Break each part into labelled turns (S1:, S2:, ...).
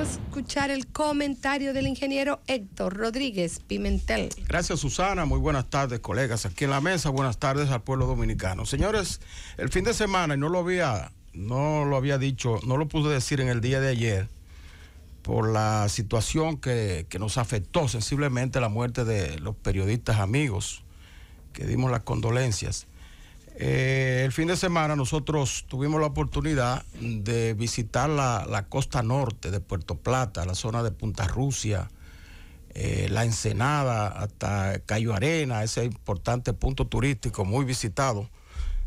S1: a escuchar el comentario del ingeniero Héctor Rodríguez Pimentel. Gracias Susana, muy buenas tardes colegas aquí en la mesa, buenas tardes al pueblo dominicano. Señores, el fin de semana, y no lo había, no lo había dicho, no lo pude decir en el día de ayer, por la situación que, que nos afectó sensiblemente la muerte de los periodistas amigos, que dimos las condolencias. Eh, el fin de semana nosotros tuvimos la oportunidad de visitar la, costa norte de Puerto Plata, la zona de Punta Rusia, eh, la Ensenada, hasta Cayo Arena, ese importante punto turístico muy visitado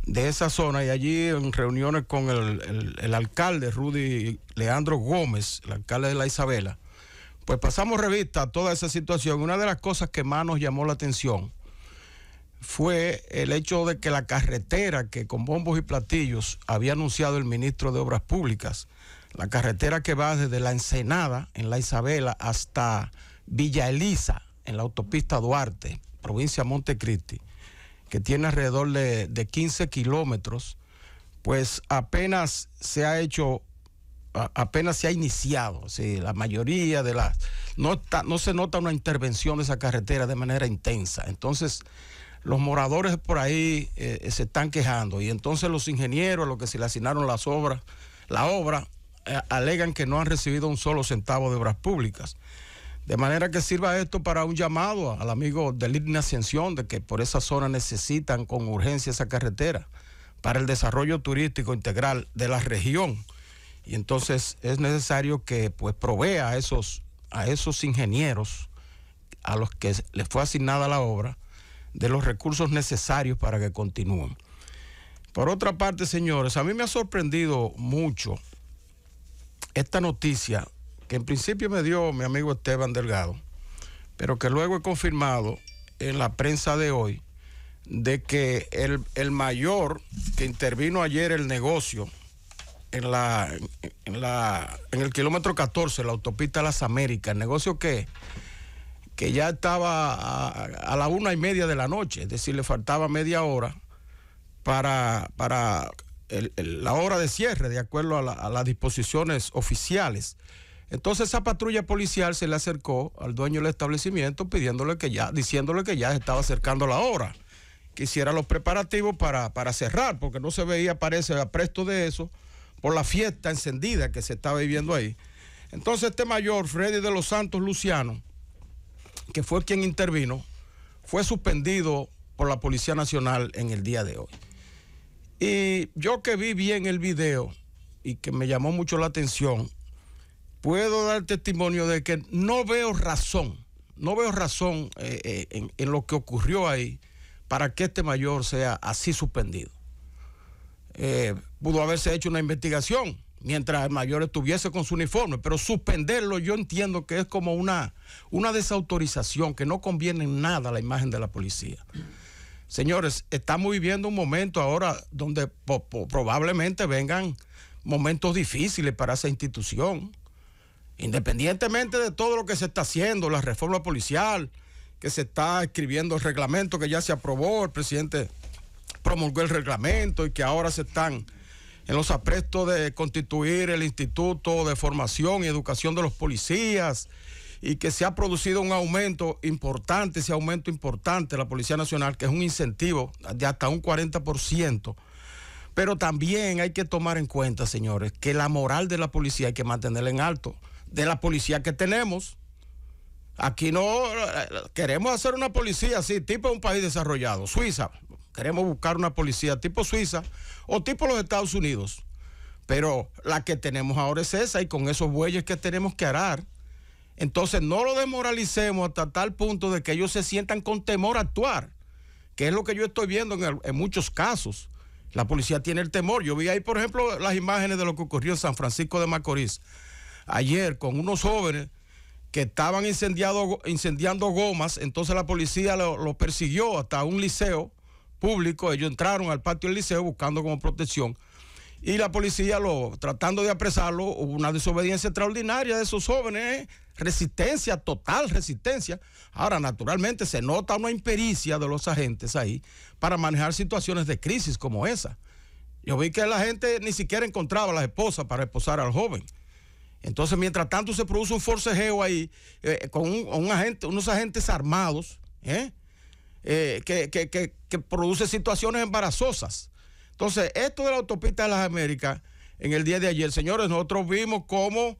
S1: de esa zona. Y allí en reuniones con el, el alcalde Rudy Leandro Gómez, el alcalde de La Isabela, pues pasamos revista a toda esa situación. Una de las cosas que más nos llamó la atención fue el hecho de que la carretera que con bombos y platillos había anunciado el ministro de Obras Públicas, la carretera que va desde la Ensenada en la Isabela hasta Villa Elisa en la autopista Duarte, provincia Montecristi, que tiene alrededor de, 15 kilómetros, pues apenas se ha hecho, apenas se ha iniciado. La mayoría de las. No, no se nota una intervención de esa carretera de manera intensa. Entonces, los moradores por ahí eh, se están quejando y entonces los ingenieros, a los que se le asignaron las obras, la obra, eh, alegan que no han recibido un solo centavo de obras públicas. De manera que sirva esto para un llamado al amigo de Ligna Ascensión de que por esa zona necesitan con urgencia esa carretera para el desarrollo turístico integral de la región. Y entonces es necesario que pues provea a esos, a esos ingenieros a los que les fue asignada la obra de los recursos necesarios para que continúen. Por otra parte, señores, a mí me ha sorprendido mucho esta noticia que en principio me dio mi amigo Esteban Delgado, pero que luego he confirmado en la prensa de hoy, de que el, mayor que intervino ayer el negocio en, la, la, en el kilómetro 14, la autopista Las Américas, el negocio que que ya estaba a, la una y media de la noche, es decir, le faltaba media hora para, para la hora de cierre, de acuerdo a, las disposiciones oficiales. Entonces esa patrulla policial se le acercó al dueño del establecimiento pidiéndole que ya, diciéndole que ya estaba acercando la hora, que hiciera los preparativos para, para cerrar, porque no se veía, parece, a presto de eso, por la fiesta encendida que se estaba viviendo ahí. Entonces este mayor, Freddy de los Santos Luciano, que fue quien intervino, fue suspendido por la Policía Nacional en el día de hoy. Y yo que vi bien el video y que me llamó mucho la atención, puedo dar testimonio de que no veo razón, no veo razón eh, eh, en, lo que ocurrió ahí para que este mayor sea así suspendido. Eh, pudo haberse hecho una investigación mientras el mayor estuviese con su uniforme, pero suspenderlo yo entiendo que es como una, una desautorización que no conviene en nada la imagen de la policía. Señores, estamos viviendo un momento ahora donde probablemente vengan momentos difíciles para esa institución, independientemente de todo lo que se está haciendo, la reforma policial, que se está escribiendo el reglamento que ya se aprobó, el presidente promulgó el reglamento y que ahora se están en los aprestos de constituir el Instituto de Formación y Educación de los Policías y que se ha producido un aumento importante, ese aumento importante de la Policía Nacional, que es un incentivo de hasta un 40%. Pero también hay que tomar en cuenta, señores, que la moral de la policía hay que mantenerla en alto, de la policía que tenemos. Aquí no eh, queremos hacer una policía así, tipo un país desarrollado, Suiza, Queremos buscar una policía tipo Suiza o tipo los Estados Unidos. Pero la que tenemos ahora es esa y con esos bueyes que tenemos que arar. Entonces no lo demoralicemos hasta tal punto de que ellos se sientan con temor a actuar, que es lo que yo estoy viendo en, muchos casos. La policía tiene el temor. Yo vi ahí, por ejemplo, las imágenes de lo que ocurrió en San Francisco de Macorís ayer con unos jóvenes que estaban incendiando gomas, entonces la policía los persiguió hasta un liceo público. Ellos entraron al patio del liceo buscando como protección. Y la policía, lo, tratando de apresarlo, hubo una desobediencia extraordinaria de esos jóvenes, resistencia, total resistencia. Ahora, naturalmente, se nota una impericia de los agentes ahí para manejar situaciones de crisis como esa. Yo vi que la gente ni siquiera encontraba las esposas para esposar al joven. Entonces, mientras tanto, se produce un forcejeo ahí eh, con agente, unos agentes armados, ¿eh? Eh, que, produce situaciones embarazosas. Entonces, esto de la autopista de las Américas, en el día de ayer, señores, nosotros vimos cómo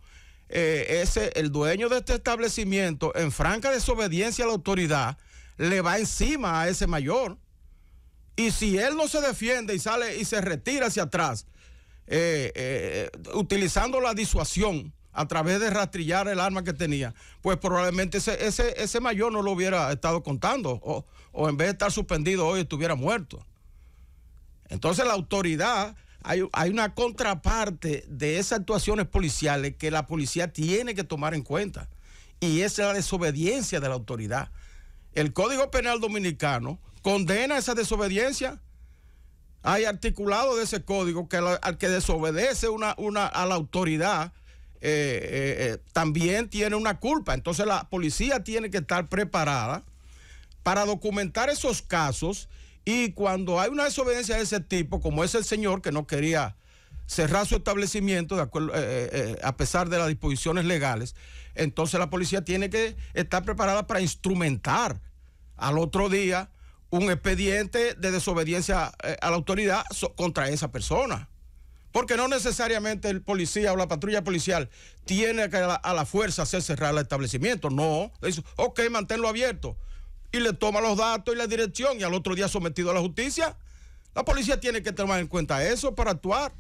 S1: eh, ese, el dueño de este establecimiento, en franca desobediencia a la autoridad, le va encima a ese mayor. Y si él no se defiende y sale y se retira hacia atrás, eh, utilizando la disuasión, a través de rastrillar el arma que tenía, pues probablemente ese, ese, mayor no lo hubiera estado contando o, en vez de estar suspendido hoy estuviera muerto. Entonces la autoridad, hay, una contraparte de esas actuaciones policiales que la policía tiene que tomar en cuenta y es la desobediencia de la autoridad. El Código Penal Dominicano condena esa desobediencia hay articulado de ese código que al que desobedece una, una, a la autoridad eh, eh, eh, también tiene una culpa. Entonces la policía tiene que estar preparada para documentar esos casos y cuando hay una desobediencia de ese tipo, como es el señor que no quería cerrar su establecimiento a pesar de las disposiciones legales, entonces la policía tiene que estar preparada para instrumentar al otro día un expediente de desobediencia a la autoridad contra esa persona. Porque no necesariamente el policía o la patrulla policial tiene que a la, fuerza hacer cerrar el establecimiento. No. Le dice, ok, manténlo abierto. Y le toma los datos y la dirección y al otro día sometido a la justicia. La policía tiene que tomar en cuenta eso para actuar.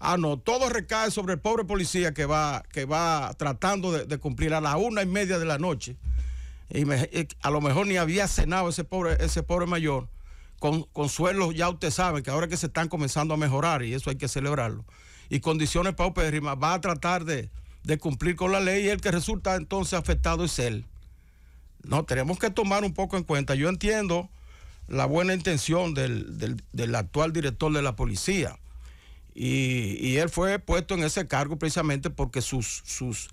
S1: Ah, no, todo recae sobre el pobre policía que va, que va tratando de, cumplir a las una y media de la noche. Y a lo mejor ni había cenado ese pobre, ese pobre mayor con, consuelos ya usted sabe que ahora que se están comenzando a mejorar y eso hay que celebrarlo, y condiciones paupérrimas, va a tratar de, cumplir con la ley y el que resulta entonces afectado es él. No, tenemos que tomar un poco en cuenta. Yo entiendo la buena intención del, actual director de la policía. Y, él fue puesto en ese cargo precisamente porque sus, sus,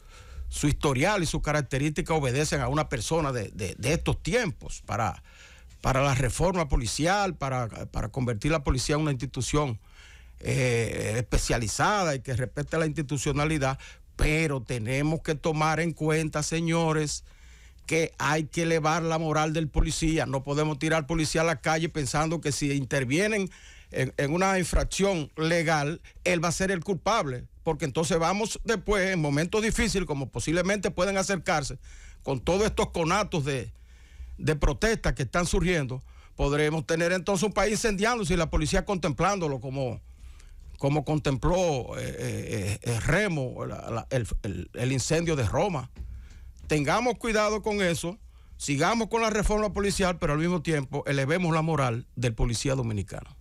S1: su historial y sus características obedecen a una persona de, de estos tiempos para, para la reforma policial, para, convertir la policía en una institución eh, especializada y que respete la institucionalidad, pero tenemos que tomar en cuenta, señores, que hay que elevar la moral del policía. No podemos tirar policía a la calle pensando que si intervienen en, en, una infracción legal, él va a ser el culpable. Porque entonces vamos después, en momentos difíciles, como posiblemente pueden acercarse, con todos estos conatos de, de protestas que están surgiendo, podremos tener entonces un país incendiándose y la policía contemplándolo como, como contempló eh, eh, eh, Remo el incendio de Roma. Tengamos cuidado con eso, sigamos con la reforma policial, pero al mismo tiempo elevemos la moral del policía dominicano.